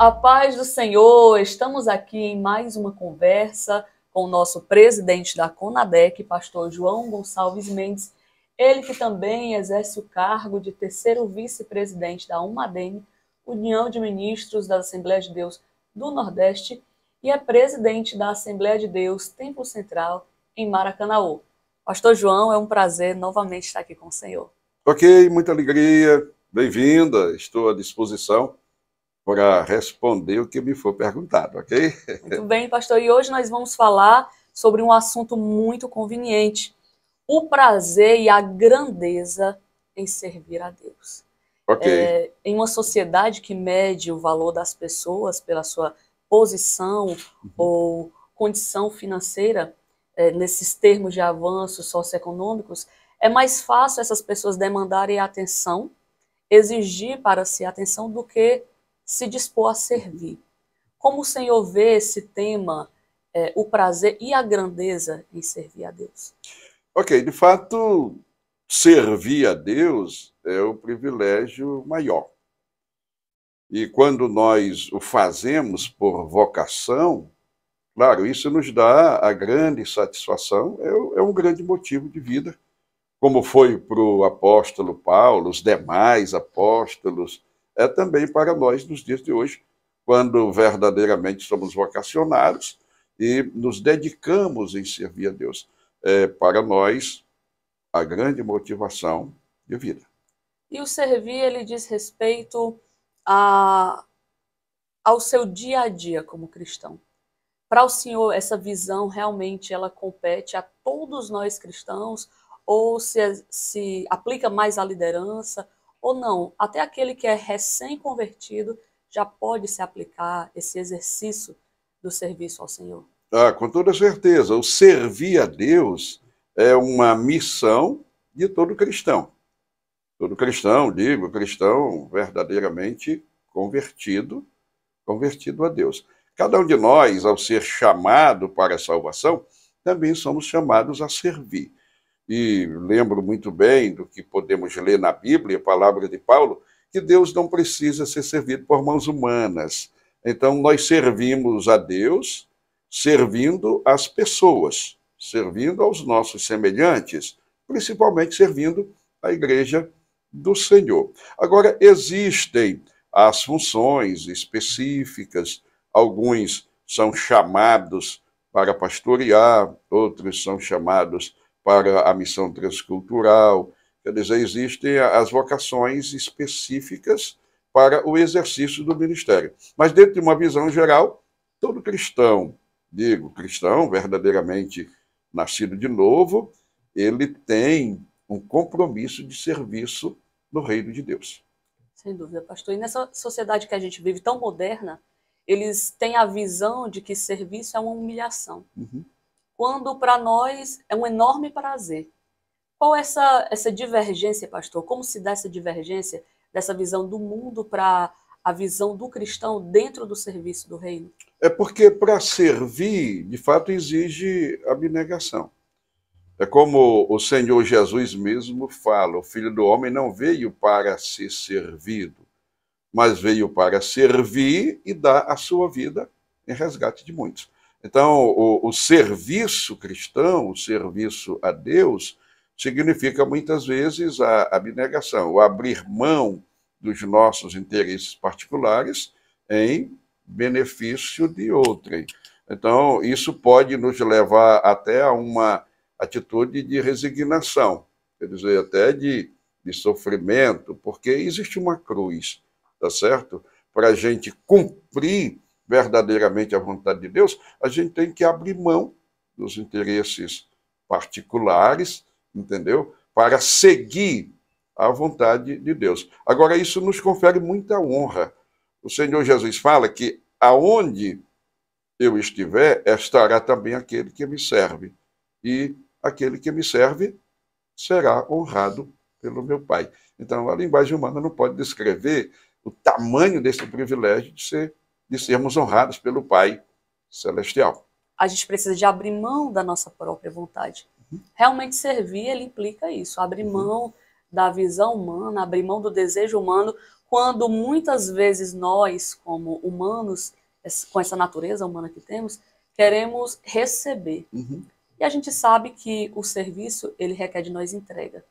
A paz do Senhor, estamos aqui em mais uma conversa com o nosso presidente da CONADEC, pastor João Gonçalves Mendes, ele que também exerce o cargo de terceiro vice-presidente da UMADEM, União de Ministros da Assembleia de Deus do Nordeste, e é presidente da Assembleia de Deus Templo Central em Maracanaú. Pastor João, é um prazer novamente estar aqui com o senhor. Ok, muita alegria, bem-vinda, estou à disposição para responder o que me for perguntado, ok? Muito bem, pastor. E hoje nós vamos falar sobre um assunto muito conveniente: o prazer e a grandeza em servir a Deus. Ok. É, em uma sociedade que mede o valor das pessoas pela sua posição uhum. ou condição financeira, é, nesses termos de avanços socioeconômicos, é mais fácil essas pessoas demandarem atenção, exigir para si atenção, do que se dispor a servir. Como o Senhor vê esse tema, é, o prazer e a grandeza em servir a Deus? Ok, de fato, servir a Deus é o privilégio maior. E quando nós o fazemos por vocação, claro, isso nos dá a grande satisfação, é, é um grande motivo de vida, como foi para o apóstolo Paulo, os demais apóstolos, é também para nós nos dias de hoje, quando verdadeiramente somos vocacionados e nos dedicamos em servir a Deus. É para nós a grande motivação de vida. E o servir, ele diz respeito a, ao seu dia a dia como cristão. Para o senhor, essa visão realmente ela compete a todos nós cristãos ou se, se aplica mais à liderança ou não, até aquele que é recém-convertido já pode se aplicar esse exercício do serviço ao Senhor? Ah, com toda certeza. O servir a Deus é uma missão de todo cristão. Todo cristão, digo, cristão verdadeiramente convertido, convertido a Deus. Cada um de nós, ao ser chamado para a salvação, também somos chamados a servir e lembro muito bem do que podemos ler na Bíblia, a palavra de Paulo, que Deus não precisa ser servido por mãos humanas. Então, nós servimos a Deus servindo as pessoas, servindo aos nossos semelhantes, principalmente servindo a igreja do Senhor. Agora, existem as funções específicas, alguns são chamados para pastorear, outros são chamados para para a missão transcultural. Quer dizer, existem as vocações específicas para o exercício do ministério. Mas, dentro de uma visão geral, todo cristão, digo cristão, verdadeiramente nascido de novo, ele tem um compromisso de serviço no reino de Deus. Sem dúvida, pastor. E nessa sociedade que a gente vive tão moderna, eles têm a visão de que serviço é uma humilhação. Uhum quando para nós é um enorme prazer. Qual é essa, essa divergência, pastor? Como se dá essa divergência dessa visão do mundo para a visão do cristão dentro do serviço do reino? É porque para servir, de fato, exige abnegação. É como o Senhor Jesus mesmo fala: o filho do homem não veio para ser servido, mas veio para servir e dar a sua vida em resgate de muitos. Então, o, o serviço cristão, o serviço a Deus, significa muitas vezes a abnegação, o abrir mão dos nossos interesses particulares em benefício de outrem. Então, isso pode nos levar até a uma atitude de resignação, quer dizer, até de, de sofrimento, porque existe uma cruz, tá certo? Para a gente cumprir verdadeiramente a vontade de Deus, a gente tem que abrir mão dos interesses particulares, entendeu? Para seguir a vontade de Deus. Agora, isso nos confere muita honra. O Senhor Jesus fala que aonde eu estiver, estará também aquele que me serve. E aquele que me serve será honrado pelo meu Pai. Então, a linguagem humana não pode descrever o tamanho desse privilégio de ser de sermos honrados pelo Pai Celestial. A gente precisa de abrir mão da nossa própria vontade. Uhum. Realmente servir, ele implica isso, abrir uhum. mão da visão humana, abrir mão do desejo humano, quando muitas vezes nós, como humanos, com essa natureza humana que temos, queremos receber. Uhum. E a gente sabe que o serviço, ele requer de nós entrega.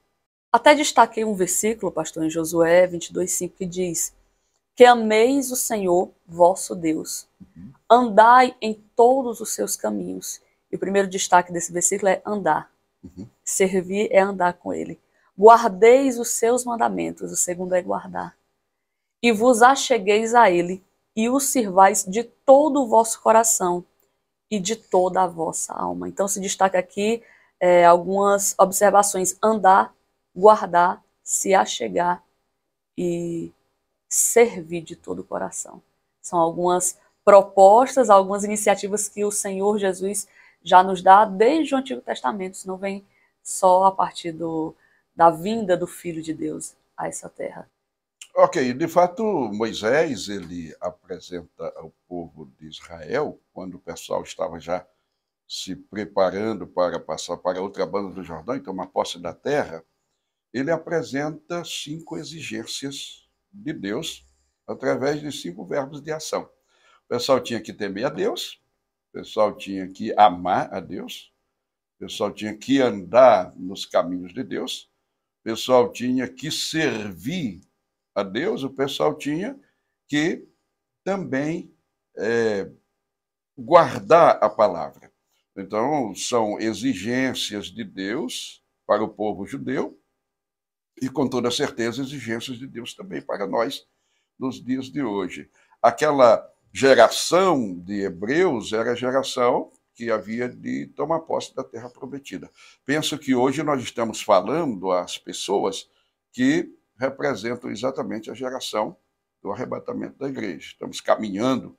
Até destaquei um versículo, pastor, em Josué 22,5, que diz: que ameis o Senhor vosso Deus. Andai em todos os seus caminhos. E o primeiro destaque desse versículo é andar. Uhum. Servir é andar com ele. Guardeis os seus mandamentos. O segundo é guardar. E vos achegueis a ele e o sirvais de todo o vosso coração e de toda a vossa alma. Então se destaca aqui é, algumas observações: andar, guardar, se achegar e servir de todo o coração. São algumas propostas, algumas iniciativas que o Senhor Jesus já nos dá desde o Antigo Testamento, isso não vem só a partir do, da vinda do Filho de Deus a essa terra. Ok, de fato, Moisés ele apresenta ao povo de Israel, quando o pessoal estava já se preparando para passar para outra banda do Jordão e tomar posse da terra, ele apresenta cinco exigências de Deus através de cinco verbos de ação. O pessoal tinha que temer a Deus, o pessoal tinha que amar a Deus, o pessoal tinha que andar nos caminhos de Deus, o pessoal tinha que servir a Deus, o pessoal tinha que também é, guardar a palavra. Então, são exigências de Deus para o povo judeu, e, com toda certeza, exigências de Deus também para nós nos dias de hoje. Aquela geração de hebreus era a geração que havia de tomar posse da terra prometida. Penso que hoje nós estamos falando às pessoas que representam exatamente a geração do arrebatamento da igreja. Estamos caminhando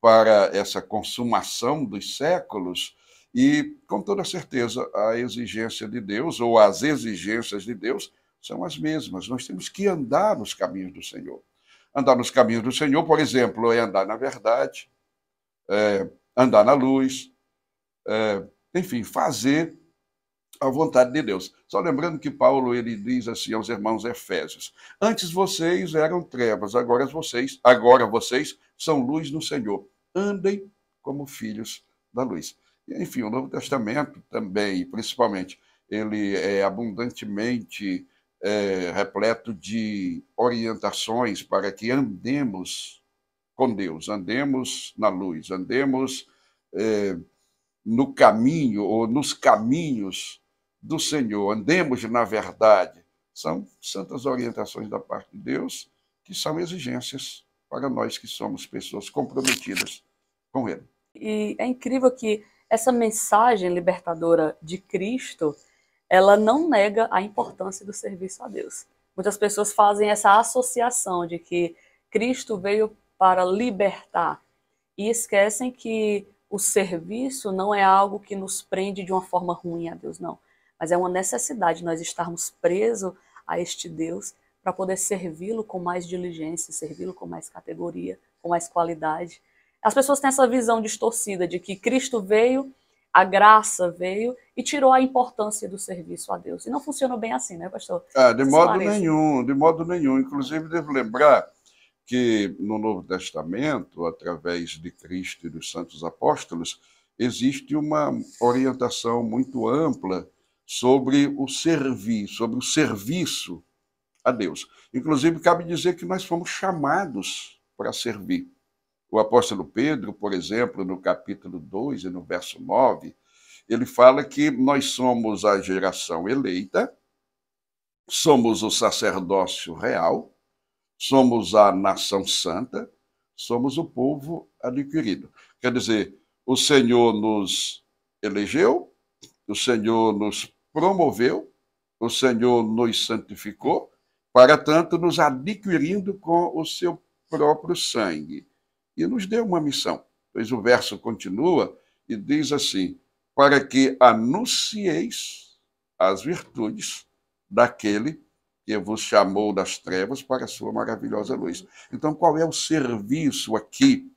para essa consumação dos séculos e, com toda certeza, a exigência de Deus, ou as exigências de Deus, são as mesmas. Nós temos que andar nos caminhos do Senhor. Andar nos caminhos do Senhor, por exemplo, é andar na verdade, é, andar na luz, é, enfim, fazer a vontade de Deus. Só lembrando que Paulo ele diz assim aos irmãos Efésios: Antes vocês eram trevas, agora vocês, agora vocês são luz no Senhor. Andem como filhos da luz. E, enfim, o Novo Testamento também, principalmente, ele é abundantemente é, repleto de orientações para que andemos com Deus, andemos na luz, andemos é, no caminho ou nos caminhos do Senhor, andemos na verdade. São santas orientações da parte de Deus que são exigências para nós que somos pessoas comprometidas com Ele. E é incrível que essa mensagem libertadora de Cristo ela não nega a importância do serviço a Deus. Muitas pessoas fazem essa associação de que Cristo veio para libertar e esquecem que o serviço não é algo que nos prende de uma forma ruim a Deus, não. Mas é uma necessidade nós estarmos presos a este Deus para poder servi-lo com mais diligência, servi-lo com mais categoria, com mais qualidade. As pessoas têm essa visão distorcida de que Cristo veio a graça veio e tirou a importância do serviço a Deus. E não funcionou bem assim, né, pastor? Ah, de modo Esclarece. nenhum, de modo nenhum. Inclusive, devo lembrar que no Novo Testamento, através de Cristo e dos santos apóstolos, existe uma orientação muito ampla sobre o servir, sobre o serviço a Deus. Inclusive, cabe dizer que nós fomos chamados para servir. O apóstolo Pedro, por exemplo, no capítulo 2 e no verso 9, ele fala que nós somos a geração eleita, somos o sacerdócio real, somos a nação santa, somos o povo adquirido. Quer dizer, o Senhor nos elegeu, o Senhor nos promoveu, o Senhor nos santificou, para tanto nos adquirindo com o seu próprio sangue e nos deu uma missão. Pois o verso continua e diz assim: para que anuncieis as virtudes daquele que vos chamou das trevas para a sua maravilhosa luz. Então, qual é o serviço aqui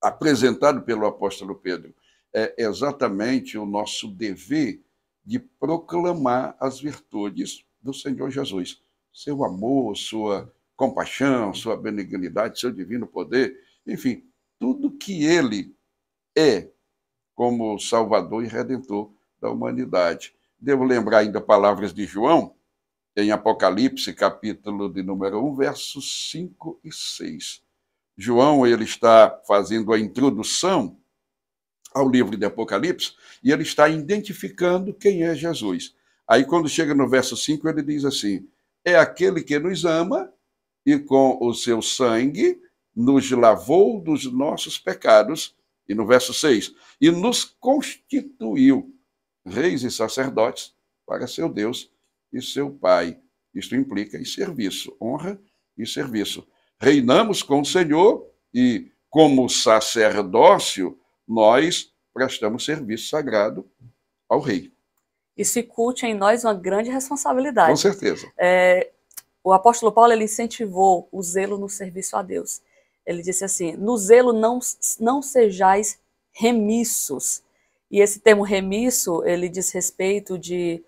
apresentado pelo apóstolo Pedro? É exatamente o nosso dever de proclamar as virtudes do Senhor Jesus, seu amor, sua compaixão, sua benignidade, seu divino poder. Enfim, tudo que ele é como Salvador e Redentor da humanidade. Devo lembrar ainda palavras de João, em Apocalipse, capítulo de número 1, versos 5 e 6. João, ele está fazendo a introdução ao livro de Apocalipse e ele está identificando quem é Jesus. Aí, quando chega no verso 5, ele diz assim: É aquele que nos ama e com o seu sangue nos lavou dos nossos pecados, e no verso 6, e nos constituiu reis e sacerdotes para seu Deus e seu Pai. Isto implica em serviço, honra e serviço. Reinamos com o Senhor e, como sacerdócio, nós prestamos serviço sagrado ao rei. E se culte em nós uma grande responsabilidade. Com certeza. É, o apóstolo Paulo ele incentivou o zelo no serviço a Deus. Ele disse assim: no zelo não, não sejais remissos. E esse termo remisso, ele diz respeito de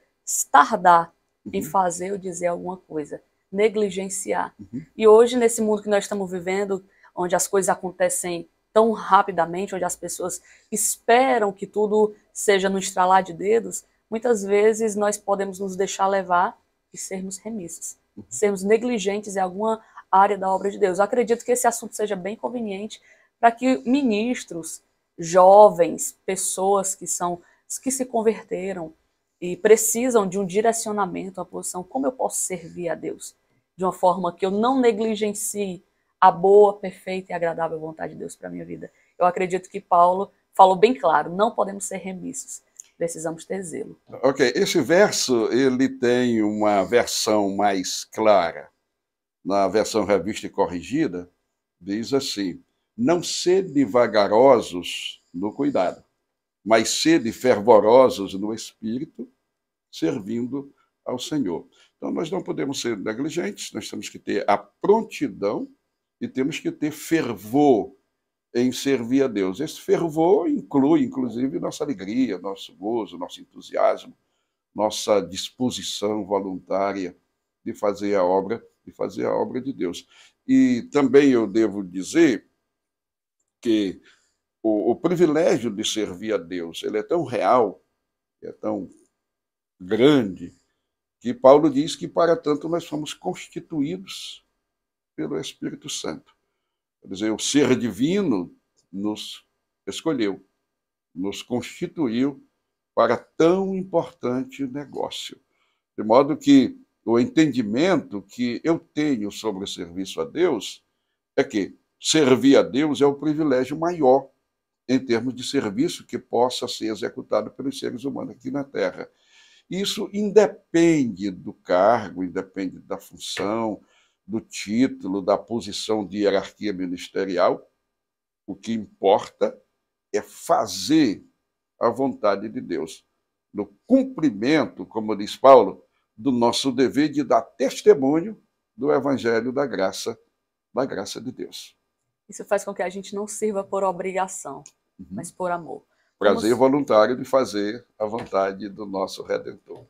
tardar uhum. em fazer ou dizer alguma coisa, negligenciar. Uhum. E hoje, nesse mundo que nós estamos vivendo, onde as coisas acontecem tão rapidamente, onde as pessoas esperam que tudo seja no estralar de dedos, muitas vezes nós podemos nos deixar levar e sermos remissos, uhum. sermos negligentes em alguma área da obra de Deus. Eu acredito que esse assunto seja bem conveniente para que ministros, jovens, pessoas que são que se converteram e precisam de um direcionamento, uma posição, como eu posso servir a Deus de uma forma que eu não negligencie a boa, perfeita e agradável vontade de Deus para minha vida. Eu acredito que Paulo falou bem claro, não podemos ser remissos, precisamos ter zelo. OK, esse verso ele tem uma versão mais clara na versão revista e corrigida, diz assim: Não sede vagarosos no cuidado, mas sede fervorosos no espírito, servindo ao Senhor. Então, nós não podemos ser negligentes, nós temos que ter a prontidão e temos que ter fervor em servir a Deus. Esse fervor inclui, inclusive, nossa alegria, nosso gozo, nosso entusiasmo, nossa disposição voluntária de fazer a obra, de fazer a obra de Deus. E também eu devo dizer que o, o privilégio de servir a Deus, ele é tão real, é tão grande, que Paulo diz que para tanto nós fomos constituídos pelo Espírito Santo. Quer dizer, o ser divino nos escolheu, nos constituiu para tão importante negócio. De modo que o entendimento que eu tenho sobre o serviço a Deus é que servir a Deus é o privilégio maior em termos de serviço que possa ser executado pelos seres humanos aqui na Terra. Isso independe do cargo, independe da função, do título, da posição de hierarquia ministerial. O que importa é fazer a vontade de Deus. No cumprimento, como diz Paulo, do nosso dever de dar testemunho do evangelho da graça, da graça de Deus. Isso faz com que a gente não sirva por obrigação, uhum. mas por amor. Prazer Vamos... voluntário de fazer a vontade do nosso Redentor.